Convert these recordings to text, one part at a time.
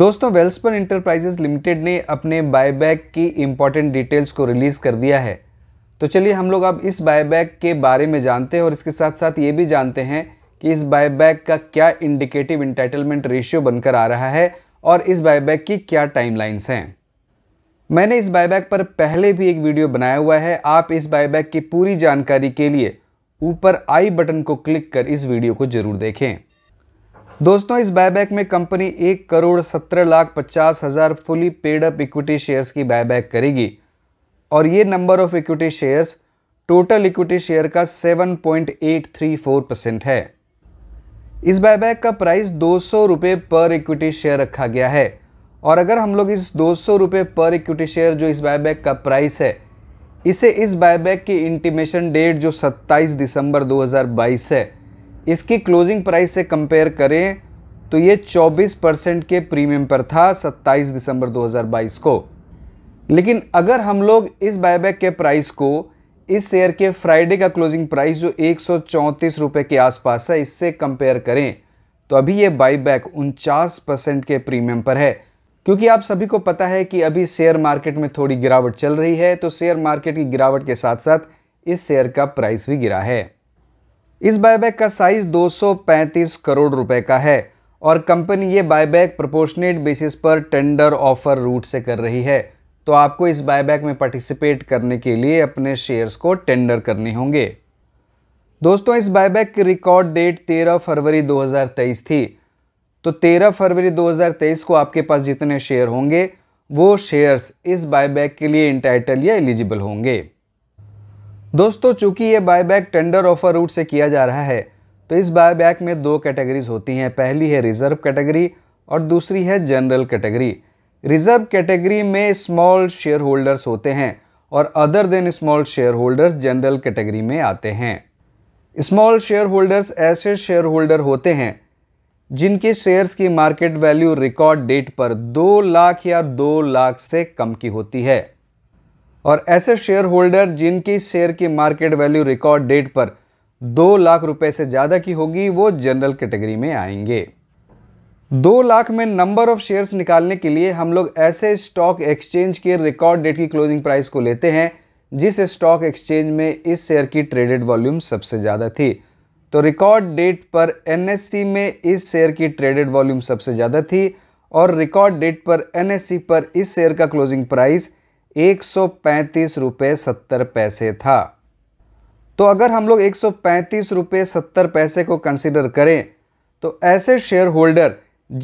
दोस्तों Welspun enterprises limited ने अपने बायबैक की इम्पॉर्टेंट डिटेल्स को रिलीज़ कर दिया है तो चलिए हम लोग अब इस बायबैक के बारे में जानते हैं और इसके साथ साथ ये भी जानते हैं कि इस बायबैक का क्या इंडिकेटिव इंटाइटलमेंट रेशियो बनकर आ रहा है और इस बायबैक की क्या टाइमलाइंस हैं मैंने इस बायबैक पर पहले भी एक वीडियो बनाया हुआ है आप इस बायबैक की पूरी जानकारी के लिए ऊपर आई बटन को क्लिक कर इस वीडियो को जरूर देखें दोस्तों इस बायबैक में कंपनी एक करोड़ सत्रह लाख पचास हज़ार fully paid up equity shares की बायबैक करेगी और ये number of equity shares total equity share का 7.834 परसेंट है इस बायबैक का प्राइस दो सौ पर इक्विटी शेयर रखा गया है और अगर हम लोग इस दो सौ पर इक्विटी शेयर जो इस बायबैक का प्राइस है इसे इस बायबैक की इंटीमेशन डेट जो 27 दिसंबर 2022 है इसकी क्लोजिंग प्राइस से कंपेयर करें तो ये 24 परसेंट के प्रीमियम पर था 27 दिसंबर 2022 को लेकिन अगर हम लोग इस बायबैक के प्राइस को इस शेयर के फ्राइडे का क्लोजिंग प्राइस जो एक रुपए के आसपास है इससे कंपेयर करें तो अभी ये बाईबैक उनचास परसेंट के प्रीमियम पर है क्योंकि आप सभी को पता है कि अभी शेयर मार्केट में थोड़ी गिरावट चल रही है तो शेयर मार्केट की गिरावट के साथ साथ इस शेयर का प्राइस भी गिरा है इस बायबैक का साइज 235 करोड़ रुपए का है और कंपनी ये बायबैक प्रपोर्शनेट बेसिस पर टेंडर ऑफर रूट से कर रही है तो आपको इस बायबैक में पार्टिसिपेट करने के लिए अपने शेयर्स को टेंडर करने होंगे दोस्तों इस बायबैक की रिकॉर्ड डेट 13 फरवरी 2023 थी तो 13 फरवरी 2023 को आपके पास जितने शेयर होंगे वो शेयर्स इस बायबैक के लिए इंटाइटल या एलिजिबल होंगे दोस्तों चूंकि ये बायबैक टेंडर ऑफर रूट से किया जा रहा है तो इस बायबैक में दो कैटेगरीज होती हैं पहली है रिजर्व कैटेगरी और दूसरी है जनरल कैटेगरी रिजर्व कैटेगरी में स्मॉल शेयर होल्डर्स होते हैं और other than small share holders general category में आते हैं स्मॉल शेयर होल्डर्स ऐसे शेयर होल्डर होते हैं जिनके शेयर्स की मार्केट वैल्यू रिकॉर्ड डेट पर दो लाख या दो लाख से कम की होती है और ऐसे शेयर होल्डर जिनकी शेयर की मार्केट वैल्यू रिकॉर्ड डेट पर दो लाख रुपए से ज़्यादा की होगी वो जनरल कैटेगरी में आएंगे दो लाख में नंबर ऑफ शेयर्स निकालने के लिए हम लोग ऐसे स्टॉक एक्सचेंज के रिकॉर्ड डेट की क्लोजिंग प्राइस को लेते हैं जिस स्टॉक एक्सचेंज में इस शेयर की ट्रेडेड वॉल्यूम सबसे ज़्यादा थी तो रिकॉर्ड डेट पर एन e में इस शेयर की ट्रेडेड वॉल्यूम सबसे ज़्यादा थी और रिकॉर्ड डेट पर एन e पर इस शेयर का क्लोजिंग प्राइस एक सौ पैंतीस रुपये सत्तर पैसे था तो अगर हम लोग एक सौ पैंतीस रुपये सत्तर पैसे को कंसिडर करें तो ऐसे शेयर होल्डर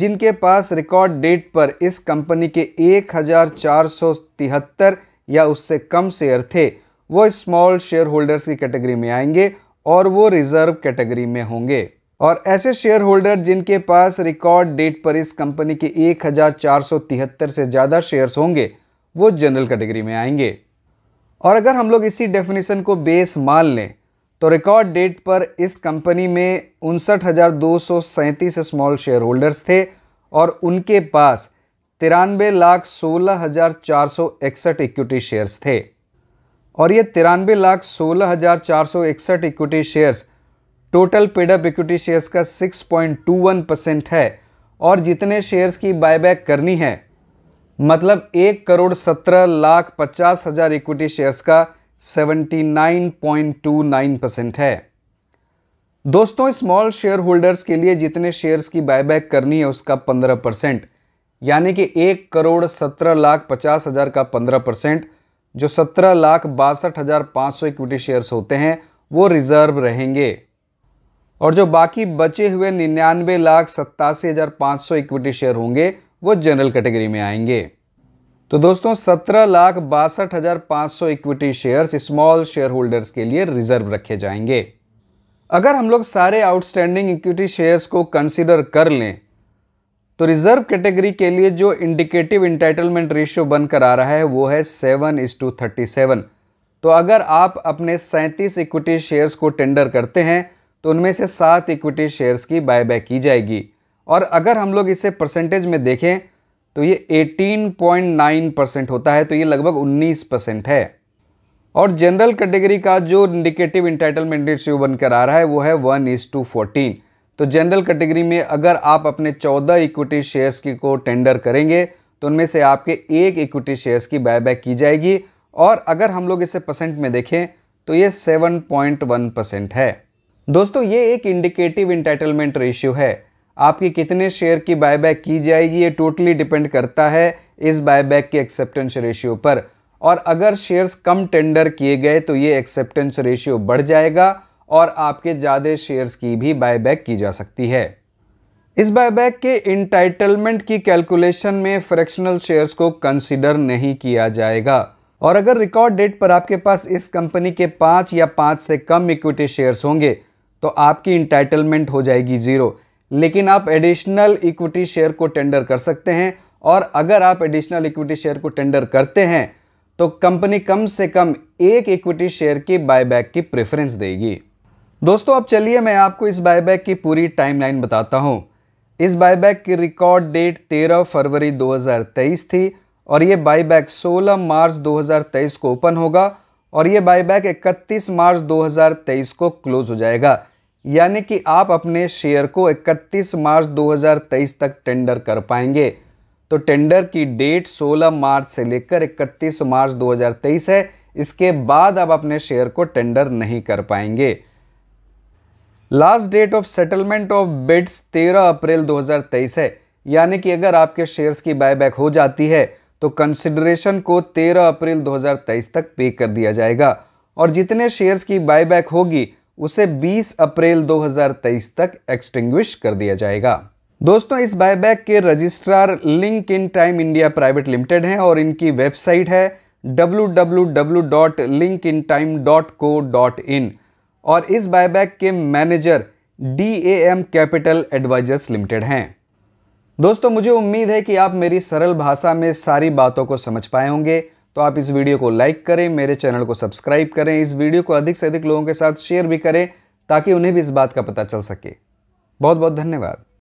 जिनके पास रिकॉर्ड डेट पर इस कंपनी के एक हज़ार चार सौ तिहत्तर या उससे कम शेयर थे वो स्मॉल शेयर होल्डर्स की कैटेगरी में आएंगे और वो रिज़र्व कैटेगरी में होंगे और ऐसे शेयर होल्डर जिनके पास रिकॉर्ड डेट पर इस कंपनी के एक हज़ार चार सौ तिहत्तर से ज़्यादा शेयर्स होंगे वो जनरल कैटेगरी में आएंगे और अगर हम लोग इसी डेफिनेशन को बेस मान लें तो रिकॉर्ड डेट पर इस कंपनी में उनसठ स्मॉल शेयर होल्डर्स थे और उनके पास तिरानवे लाख सोलह हज़ार चार सौ इकसठ इक्विटी शेयर्स थे और ये तिरानवे लाख सोलह हज़ार चार सौ इकसठ equity shares total paid up equity shares का 6.21 परसेंट है और जितने शेयर्स की बायबैक करनी है मतलब एक करोड़ सत्रह लाख पचास हजार इक्विटी शेयर्स का 79.29 परसेंट है दोस्तों स्मॉल शेयर होल्डर्स के लिए जितने शेयर्स की बायबैक करनी है उसका 15 परसेंट यानी कि एक करोड़ सत्रह लाख पचास हजार का 15 परसेंट जो सत्रह लाख बासठ हजार पाँच सौ इक्विटी शेयर्स होते हैं वो रिजर्व रहेंगे और जो बाकी बचे हुए निन्यानवे लाख सत्तासी हजार पाँच सौ इक्विटी शेयर होंगे वो जनरल कैटेगरी में आएंगे तो दोस्तों सत्रह लाख बासठ हज़ार पाँच सौ equity shares small share holders के लिए रिजर्व रखे जाएंगे अगर हम लोग सारे आउटस्टैंडिंग इक्विटी शेयर्स को कंसिडर कर लें तो रिजर्व कैटेगरी के लिए जो इंडिकेटिव इंटाइटलमेंट रेशियो बनकर आ रहा है वो है seven is two thirty seven तो अगर आप अपने सैंतीस इक्विटी शेयर्स को टेंडर करते हैं तो उनमें से सात इक्विटी शेयर्स की बाय की जाएगी और अगर हम लोग इसे परसेंटेज में देखें तो ये 18.9 परसेंट होता है तो ये लगभग 19 परसेंट है और जनरल कैटेगरी का जो इंडिकेटिव इंटाइटलमेंट रेशियो बनकर आ रहा है वो है वन इज टू फोर्टीन तो जनरल कैटेगरी में अगर आप अपने 14 इक्विटी शेयर्स की को टेंडर करेंगे तो उनमें से आपके एक इक्विटी शेयर्स की बायबैक की जाएगी और अगर हम लोग इसे परसेंट में देखें तो ये 7.1 परसेंट है दोस्तों ये एक इंडिकेटिव इंटाइटलमेंट रेशियो है आपकी कितने शेयर की बायबैक की जाएगी ये टोटली डिपेंड करता है इस बायबैक के एक्सेप्टेंस रेशियो पर और अगर शेयर्स कम टेंडर किए गए तो ये एक्सेप्टेंस रेशियो बढ़ जाएगा और आपके ज़्यादा शेयर्स की भी बायबैक की जा सकती है इस बायबैक के इंटाइटलमेंट की कैलकुलेशन में फ्रैक्शनल शेयर्स को कंसिडर नहीं किया जाएगा और अगर रिकॉर्ड डेट पर आपके पास इस कंपनी के पाँच या पाँच से कम इक्विटी शेयर्स होंगे तो आपकी इंटाइटलमेंट हो जाएगी ज़ीरो लेकिन आप एडिशनल इक्विटी शेयर को टेंडर कर सकते हैं और अगर आप एडिशनल इक्विटी शेयर को टेंडर करते हैं तो कंपनी कम से कम एक इक्विटी शेयर की बायबैक की प्रेफरेंस देगी दोस्तों अब चलिए मैं आपको इस बायबैक की पूरी टाइमलाइन बताता हूँ इस बायबैक की रिकॉर्ड डेट 13 फरवरी 2023 थी और ये बायबैक 16 मार्च 2023 को ओपन होगा और ये बायबैक 31 मार्च 2023 को क्लोज हो जाएगा यानी कि आप अपने शेयर को 31 मार्च 2023 तक टेंडर कर पाएंगे तो टेंडर की डेट 16 मार्च से लेकर 31 मार्च 2023 है इसके बाद आप अपने शेयर को टेंडर नहीं कर पाएंगे last date of settlement of bids 13 April 2023 है यानी कि अगर आपके शेयर्स की बायबैक हो जाती है तो कंसिडरेशन को 13 अप्रैल 2023 तक पे कर दिया जाएगा और जितने शेयर्स की बायबैक होगी उसे 20 अप्रैल 2023 तक एक्सटिंग्विश कर दिया जाएगा दोस्तों इस बायबैक के registrar Link Intime India private limited हैं और इनकी वेबसाइट है www.linkintime.co.in और इस बायबैक के manager D capital advisors limited हैं दोस्तों मुझे उम्मीद है कि आप मेरी सरल भाषा में सारी बातों को समझ पाए होंगे तो आप इस वीडियो को लाइक करें मेरे चैनल को सब्सक्राइब करें इस वीडियो को अधिक से अधिक लोगों के साथ शेयर भी करें ताकि उन्हें भी इस बात का पता चल सके बहुत बहुत धन्यवाद